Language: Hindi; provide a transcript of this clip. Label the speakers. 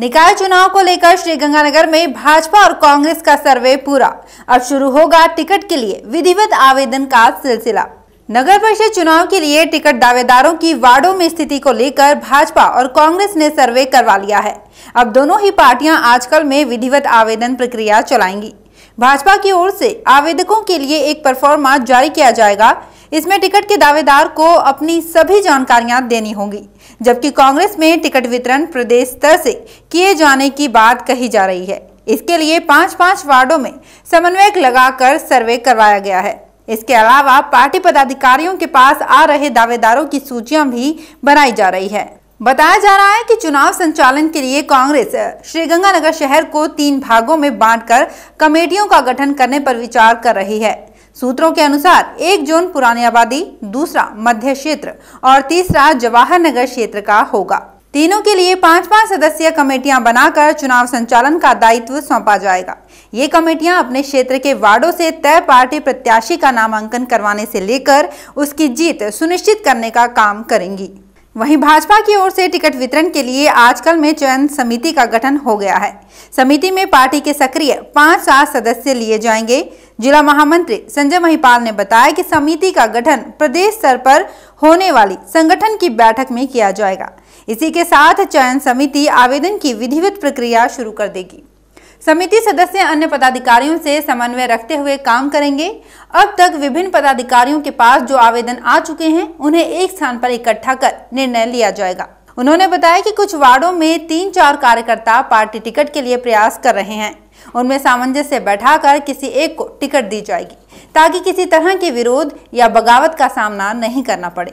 Speaker 1: निकाय चुनाव को लेकर श्रीगंगानगर में भाजपा और कांग्रेस का सर्वे पूरा अब शुरू होगा टिकट के लिए विधिवत आवेदन का सिलसिला नगर परिषद चुनाव के लिए टिकट दावेदारों की वार्डों में स्थिति को लेकर भाजपा और कांग्रेस ने सर्वे करवा लिया है अब दोनों ही पार्टियां आजकल में विधिवत आवेदन प्रक्रिया चलाएंगी भाजपा की ओर से आवेदकों के लिए एक परफॉर्मा जारी किया जाएगा इसमें टिकट के दावेदार को अपनी सभी जानकारियां देनी होंगी जबकि कांग्रेस में टिकट वितरण प्रदेश स्तर से किए जाने की बात कही जा रही है इसके लिए पाँच पाँच वार्डो में समन्वयक लगाकर सर्वे करवाया गया है इसके अलावा पार्टी पदाधिकारियों के पास आ रहे दावेदारों की सूचियां भी बनाई जा रही है बताया जा रहा है कि चुनाव संचालन के लिए कांग्रेस श्रीगंगानगर शहर को तीन भागों में बांटकर कमेटियों का गठन करने पर विचार कर रही है सूत्रों के अनुसार एक जोन पुरानी आबादी दूसरा मध्य क्षेत्र और तीसरा जवाहर नगर क्षेत्र का होगा तीनों के लिए पांच पांच सदस्यीय कमेटियां बनाकर चुनाव संचालन का दायित्व सौंपा जाएगा ये कमेटियां अपने क्षेत्र के वार्डों से तय पार्टी प्रत्याशी का नामांकन करवाने से लेकर उसकी जीत सुनिश्चित करने का काम करेंगी वहीं भाजपा की ओर से टिकट वितरण के लिए आजकल में चयन समिति का गठन हो गया है समिति में पार्टी के सक्रिय पांच सात सदस्य लिए जाएंगे जिला महामंत्री संजय महिपाल ने बताया कि समिति का गठन प्रदेश स्तर पर होने वाली संगठन की बैठक में किया जाएगा इसी के साथ चयन समिति आवेदन की विधिवत प्रक्रिया शुरू कर देगी समिति सदस्य अन्य पदाधिकारियों से समन्वय रखते हुए काम करेंगे अब तक विभिन्न पदाधिकारियों के पास जो आवेदन आ चुके हैं उन्हें एक स्थान पर इकट्ठा कर निर्णय लिया जाएगा उन्होंने बताया कि कुछ वार्डों में तीन चार कार्यकर्ता पार्टी टिकट के लिए प्रयास कर रहे हैं उनमें सामंजस्य बैठाकर किसी एक को टिकट दी जाएगी ताकि किसी तरह के विरोध या बगावत का सामना नहीं करना पड़े